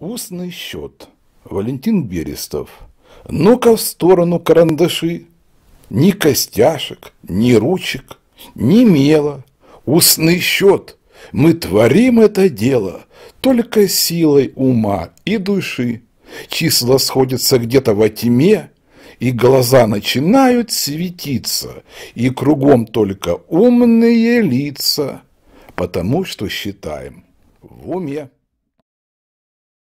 Устный счет. Валентин Берестов. Ну-ка в сторону карандаши. Ни костяшек, ни ручек, ни мела. Устный счет. Мы творим это дело только силой ума и души. Числа сходятся где-то во тьме, и глаза начинают светиться, и кругом только умные лица, потому что считаем в уме.